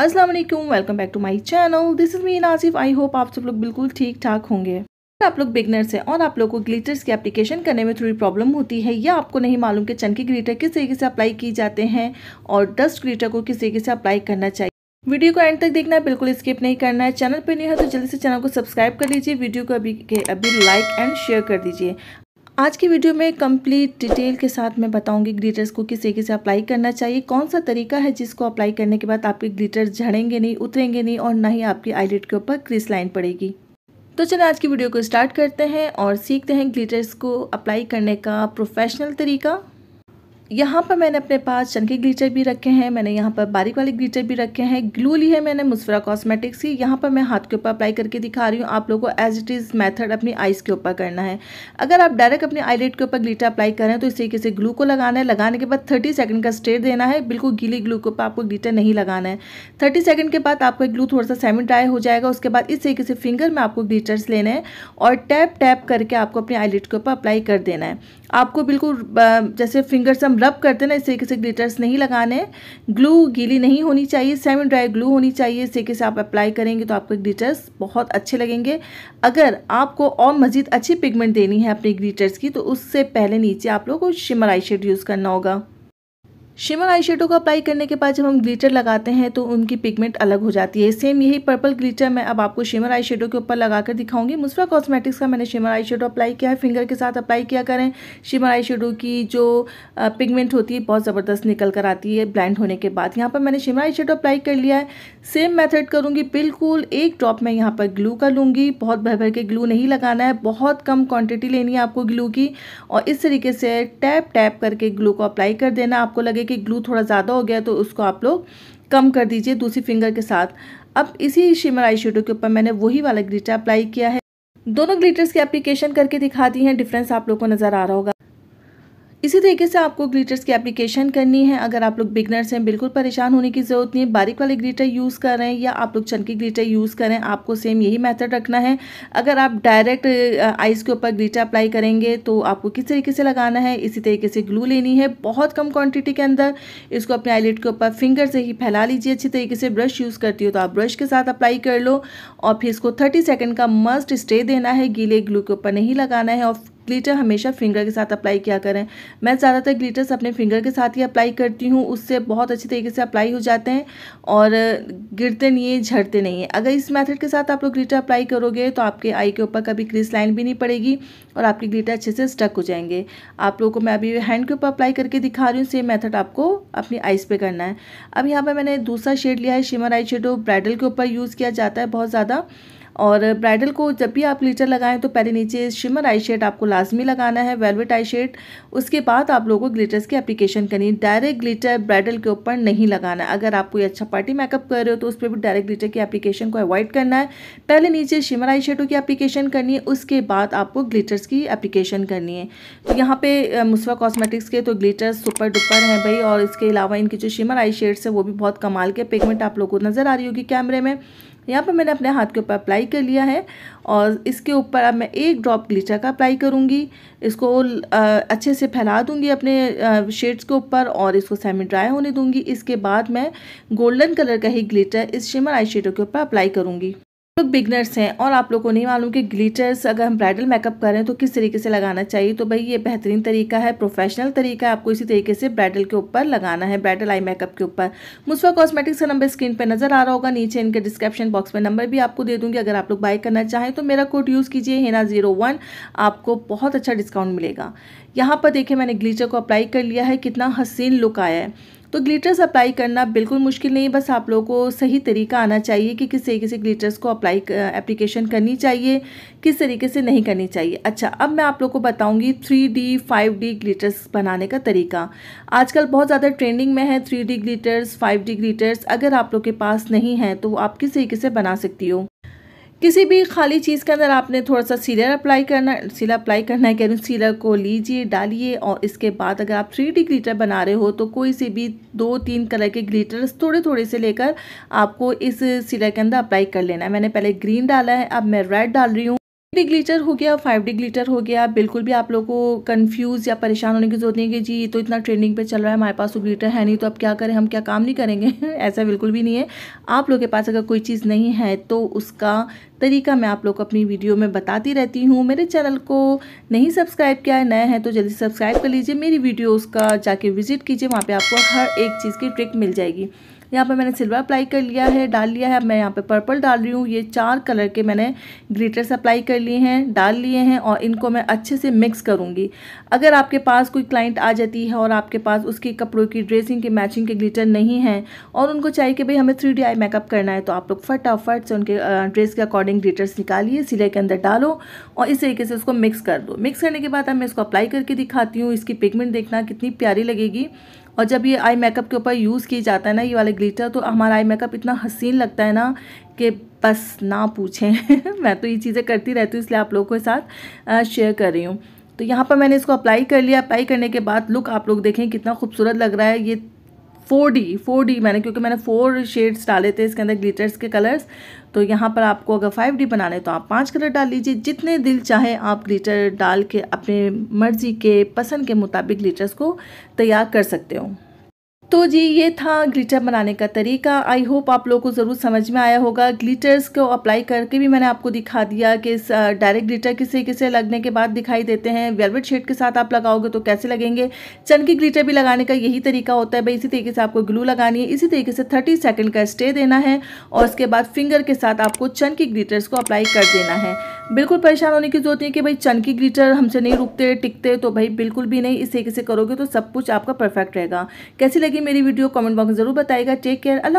अस्सलाम वालेकुम welcome back to my channel this is me Nasif I hope आप सब लोग बिल्कुल ठीक ठाक होंगे आप लोग बिगनर्स हैं और आप लोग को ग्लिटर्स की एप्लीकेशन करने में थोड़ी प्रॉब्लम होती है या आपको नहीं मालूम कि चनकी ग्लिटर किस तरीके से अप्लाई की जाते हैं और डस्ट ग्लिटर को किस तरीके से अप्लाई करना चाहिए वीडियो को एंड तक देखना है बिल्कुल स्किप नहीं करना है चैनल पर नहीं है तो जल्दी से चैनल को सब्सक्राइब कर लीजिए वीडियो को अभी के अभी लाइक एंड शेयर कर दीजिए आज की वीडियो में कंप्लीट डिटेल के साथ मैं बताऊंगी ग्लिटर्स को किस तरीके से अप्लाई करना चाहिए कौन सा तरीका है जिसको अप्लाई करने के बाद आपके ग्लिटर्स झड़ेंगे नहीं उतरेंगे नहीं और ना ही आपकी आईलेट के ऊपर क्रिस लाइन पड़ेगी तो चलिए आज की वीडियो को स्टार्ट करते हैं और सीखते हैं ग्लिटर्स को अप्लाई करने का प्रोफेशनल तरीका यहाँ पर मैंने अपने पास चनके ग्लीचर भी रखे हैं मैंने यहाँ पर बारीक वाले ग्लीचर भी रखे हैं ग्लू ली है मैंने मुस्फरा कॉस्मेटिक्स की यहाँ पर मैं हाथ के ऊपर अप्लाई करके दिखा रही हूँ आप लोगों को एज इट इज़ मेथड अपनी आइज़ के ऊपर करना है अगर आप डायरेक्ट अपने आईलेट के ऊपर ग्लीटर अप्लाई करें तो इस तरीके से ग्लू को लगाना है लगाने के बाद थर्टी सेकेंड का स्टेट देना है बिल्कुल गीली ग्लू के ऊपर आपको ग्लीटर नहीं लगाना है थर्टी सेकेंड के बाद आपका ग्लू थोड़ा सा सेमी ड्राई हो जाएगा उसके बाद इस तरीके से फिंगर में आपको ग्लीटर्स लेने हैं और टैप टैप करके आपको अपने आईलेट के ऊपर अप्लाई कर देना है आपको बिल्कुल जैसे फिंगर से हम रब करते हैं ना इस तरीके से ग्लिटर्स नहीं लगाने ग्लू गीली नहीं होनी चाहिए सेमी ड्राई ग्लू होनी चाहिए इस तरीके से आप अप्लाई करेंगे तो आपके ग्लिटर्स बहुत अच्छे लगेंगे अगर आपको और मज़ीद अच्छी पिगमेंट देनी है अपने ग्लिटर्स की तो उससे पहले नीचे आप लोग को शिमर आई यूज़ करना होगा शिमर आई शेडो को अप्लाई करने के बाद जब हम ग्लिटर लगाते हैं तो उनकी पिगमेंट अलग हो जाती है सेम यही पर्पल ग्लिटर मैं अब आपको शिमर आई शेडो के ऊपर लगाकर दिखाऊंगी मुस्फा कॉस्मेटिक्स का मैंने शिमर आई शेडो अप्लाई किया है फिंगर के साथ अप्लाई किया करें शिमर आई शेडो की जो पिगमेंट होती है बहुत ज़बरदस्त निकल कर आती है ब्लाइंड होने के बाद यहाँ पर मैंने शिमर आई शेडो अप्लाई कर लिया है सेम मैथड करूँगी बिल्कुल एक ड्रॉप मैं यहाँ पर ग्लू कर लूँगी बहुत भर भर के ग्लू नहीं लगाना है बहुत कम क्वान्टिटी लेनी है आपको ग्लू की और इस तरीके से टैप टैप करके ग्लू को अप्लाई कर देना आपको लगे कि ग्लू थोड़ा ज़्यादा हो गया तो उसको आप लोग कम कर दीजिए दूसरी फिंगर के साथ अब इसी शिमर आई के ऊपर मैंने वही वाला ग्लिटर अप्लाई किया है दोनों ग्लिटर्स की एप्लीकेशन करके दिखा दी हैं डिफरेंस आप लोग को नज़र आ रहा होगा इसी तरीके से आपको ग्लीटर्स की एप्लीकेशन करनी है अगर आप लोग बिगनर्स हैं बिल्कुल परेशान होने की ज़रूरत नहीं है बारीक वाले ग्लीटर यूज़ करें या आप लोग चनकी ग्लीटर यूज़ करें आपको सेम यही मेथड रखना है अगर आप डायरेक्ट आइज़ के ऊपर ग्लीटर अप्लाई करेंगे तो आपको किस तरीके से लगाना है इसी तरीके से ग्लू लेनी है बहुत कम क्वान्टिटी के अंदर इसको अपने आईलेट के ऊपर फिंगर से ही फैला लीजिए अच्छी तरीके से ब्रश यूज़ करती हो तो आप ब्रश के साथ अप्लाई कर लो और फिर इसको थर्टी सेकेंड का मस्ट स्टे देना है गीले ग्लू के ऊपर नहीं लगाना है और ग्लिटर हमेशा फिंगर के साथ अप्लाई किया करें मैं ज़्यादातर ग्लिटर्स अपने फिंगर के साथ ही अप्लाई करती हूँ उससे बहुत अच्छी तरीके से अप्लाई हो जाते हैं और गिरते नहीं है झड़ते नहीं है अगर इस मेथड के साथ आप लोग ग्लिटर अप्लाई करोगे तो आपके आई के ऊपर कभी क्रिस लाइन भी नहीं पड़ेगी और आपके ग्लिटर अच्छे से स्टक हो जाएंगे आप लोगों को मैं अभी हैंड के ऊपर अप्लाई करके दिखा रही हूँ सेम मैथड आपको अपनी आइज़ पर करना है अब यहाँ पर मैंने दूसरा शेड लिया है शिमर आई शेडो ब्राइडल के ऊपर यूज़ किया जाता है बहुत ज़्यादा और ब्राइडल को जब भी आप ग्लिटर लगाएं तो पहले नीचे शिमर आई शेड आपको लाजमी लगाना है वेलवेट आई शेड उसके बाद आप लोगों को ग्लिटर्स की एप्लीकेशन करनी डायरेक्ट ग्लिटर ब्राइडल के ऊपर नहीं लगाना है अगर आप कोई अच्छा पार्टी मेकअप कर रहे हो तो उस पर भी डायरेक्ट ग्लिटर की एप्लीकेशन को अवॉइड करना है पहले नीचे शिमर आई शेडो की एप्लीकेशन करनी है उसके बाद आपको ग्लिटर्स की एप्लीकेशन करनी है तो यहाँ पे मुसवा कॉस्मेटिक्स के तो ग्लिटर्स सुपर डुपर हैं भाई और इसके अलावा इनकी जो शिमर आई शेड्स है वो भी बहुत कमाल के पिगमेंट आप लोगों को नज़र आ रही होगी कैमरे में यहाँ पर मैंने अपने हाथ के ऊपर अप्लाई कर लिया है और इसके ऊपर अब मैं एक ड्रॉप ग्लीचर का अप्लाई करूँगी इसको अच्छे से फैला दूँगी अपने शेड्स के ऊपर और इसको सेमी ड्राई होने दूँगी इसके बाद मैं गोल्डन कलर का ही ग्लीचर इस शिमर आई के ऊपर अप्लाई करूँगी लोग तो बिगनर्स हैं और आप लोग को नहीं मालूम कि ग्लिटर्स अगर हम ब्राइडल मेकअप करें तो किस तरीके से लगाना चाहिए तो भाई ये बेहतरीन तरीका है प्रोफेशनल तरीका है आपको इसी तरीके से ब्राइडल के ऊपर लगाना है ब्राइडल आई मेकअप के ऊपर मुस्फा कॉस्मेटिक्स का नंबर स्क्रीन पर नजर आ रहा होगा नीचे इनके डिस्क्रिप्शन बॉक्स में नंबर भी आपको दे दूंगी अगर आप लोग बाई करना चाहें तो मेरा कोड यूज़ कीजिए हेना जीरो आपको बहुत अच्छा डिस्काउंट मिलेगा यहाँ पर देखिए मैंने ग्लीचर को अप्लाई कर लिया है कितना हसीन लुक आया है तो ग्लिटर्स अप्लाई करना बिल्कुल मुश्किल नहीं बस आप लोगों को सही तरीका आना चाहिए कि किस तरीके से ग्लिटर्स को अप्लाई एप्लीकेशन करनी चाहिए किस तरीके से नहीं करनी चाहिए अच्छा अब मैं आप लोग को बताऊँगी three D five D glitters बनाने का तरीका आजकल बहुत ज़्यादा ट्रेंडिंग में है three D glitters five D glitters अगर आप लोग के पास नहीं है तो आप किस तरीके से बना सकती हो किसी भी खाली चीज़ के अंदर आपने थोड़ा सा सीलर अप्लाई करना सीलर अप्लाई करना है कह रही सीलर को लीजिए डालिए और इसके बाद अगर आप थ्री डी ग्लीटर बना रहे हो तो कोई से भी दो तीन कलर के ग्लीटर्स थोड़े थोड़े से लेकर आपको इस सीलर के अंदर अप्लाई कर लेना है मैंने पहले ग्रीन डाला है अब मैं रेड डाल रही हूँ डी ग्लीटर हो गया फाइव डी ग्लीटर हो गया बिल्कुल भी आप लोगों को कंफ्यूज या परेशान होने की जरूरत नहीं है कि जी तो इतना ट्रेंडिंग पे चल रहा है हमारे पास वो ग्लीटर है नहीं तो अब क्या करें हम क्या काम नहीं करेंगे ऐसा बिल्कुल भी नहीं है आप लोग के पास अगर कोई चीज़ नहीं है तो उसका तरीका मैं आप लोग को अपनी वीडियो में बताती रहती हूँ मेरे चैनल को नहीं सब्सक्राइब किया है नया है तो जल्दी सब्सक्राइब कर लीजिए मेरी वीडियोज़ का जाके विजिट कीजिए वहाँ पर आपको हर एक चीज़ की ट्रिक मिल जाएगी यहाँ पे मैंने सिल्वर अप्लाई कर लिया है डाल लिया है अब मैं यहाँ पे पर्पल डाल रही हूँ ये चार कलर के मैंने ग्लिटर्स अप्लाई कर लिए हैं डाल लिए हैं और इनको मैं अच्छे से मिक्स करूँगी अगर आपके पास कोई क्लाइंट आ जाती है और आपके पास उसके कपड़ों की ड्रेसिंग के मैचिंग के ग्लिटर नहीं है और उनको चाहिए कि भाई हमें थ्री डी मेकअप करना है तो आप लोग फटाफट से उनके ड्रेस के अकॉर्डिंग ग्लिटर्स निकालिए सिले के अंदर डालो और इस तरीके से उसको मिक्स कर दो मिक्स करने के बाद अब मैं इसको अप्लाई करके दिखाती हूँ इसकी पिगमेंट देखना कितनी प्यारी लगेगी और जब ये आई मेकअप के ऊपर यूज़ किया जाता है ना ये वाले ग्लिटर तो हमारा आई मेकअप इतना हसीन लगता है ना कि बस ना पूछें मैं तो ये चीज़ें करती रहती हूँ इसलिए आप लोगों के साथ शेयर कर रही हूँ तो यहाँ पर मैंने इसको अप्लाई कर लिया अप्लाई करने के बाद लुक आप लोग देखें कितना खूबसूरत लग रहा है ये फोर डी फोर डी मैंने क्योंकि मैंने फोर शेड्स डाले थे इसके अंदर ग्लिटर्स के कलर्स तो यहाँ पर आपको अगर फाइव डी बनाने तो आप पाँच कलर डाल लीजिए जितने दिल चाहे आप ग्लिटर डाल के अपने मर्ज़ी के पसंद के मुताबिक ग्लिटर्स को तैयार कर सकते हो तो जी ये था ग्लिटर बनाने का तरीका आई होप आप लोगों को ज़रूर समझ में आया होगा ग्लिटर्स को अप्लाई करके भी मैंने आपको दिखा दिया कि डायरेक्ट ग्लिटर किसे किसे लगने के बाद दिखाई देते हैं वेलवेट शेड के साथ आप लगाओगे तो कैसे लगेंगे चन की ग्लिटर भी लगाने का यही तरीका होता है भाई इसी तरीके से आपको ग्लू लगानी है इसी तरीके से थर्टी सेकेंड का स्टे देना है और उसके बाद फिंगर के साथ आपको की ग्लिटर्स को अप्लाई कर देना है बिल्कुल परेशान होने की जरूरत नहीं कि भाई चनकी ग्लिटर हमसे नहीं रुकते टिकते तो भाई बिल्कुल भी नहीं इस तरीके से करोगे तो सब कुछ आपका परफेक्ट रहेगा कैसी लगी मेरी वीडियो कमेंट बॉक्स में ज़रूर बताएगा टेक केयर अल्लाह